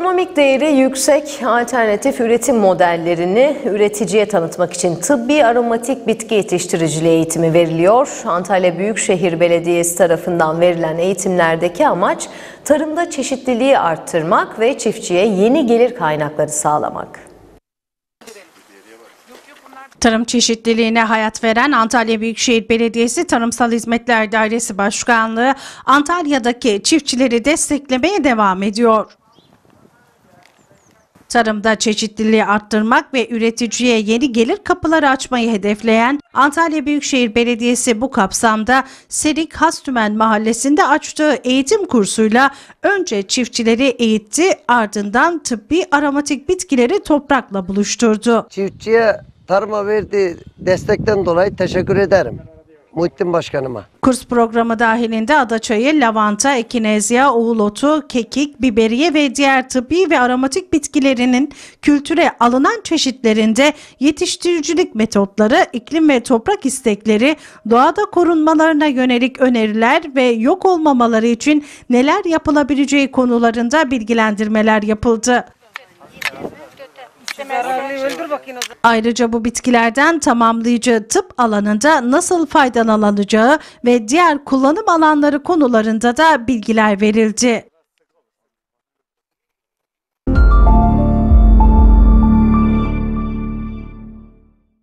Ekonomik değeri yüksek alternatif üretim modellerini üreticiye tanıtmak için tıbbi aromatik bitki yetiştiriciliği eğitimi veriliyor. Antalya Büyükşehir Belediyesi tarafından verilen eğitimlerdeki amaç tarımda çeşitliliği arttırmak ve çiftçiye yeni gelir kaynakları sağlamak. Tarım çeşitliliğine hayat veren Antalya Büyükşehir Belediyesi Tarımsal Hizmetler Dairesi Başkanlığı Antalya'daki çiftçileri desteklemeye devam ediyor. Tarımda çeşitliliği arttırmak ve üreticiye yeni gelir kapıları açmayı hedefleyen Antalya Büyükşehir Belediyesi bu kapsamda Serik Hastümen Mahallesi'nde açtığı eğitim kursuyla önce çiftçileri eğitti ardından tıbbi aromatik bitkileri toprakla buluşturdu. Çiftçiye tarıma verdiği destekten dolayı teşekkür ederim. Muhittin Başkanıma. Kurs programı dahilinde adaçayı, lavanta, ekinezya, oğulotu, kekik, biberiye ve diğer tıbbi ve aromatik bitkilerinin kültüre alınan çeşitlerinde yetiştiricilik metotları, iklim ve toprak istekleri, doğada korunmalarına yönelik öneriler ve yok olmamaları için neler yapılabileceği konularında bilgilendirmeler yapıldı. Ayrıca bu bitkilerden tamamlayıcı tıp alanında nasıl faydalanılacağı ve diğer kullanım alanları konularında da bilgiler verildi.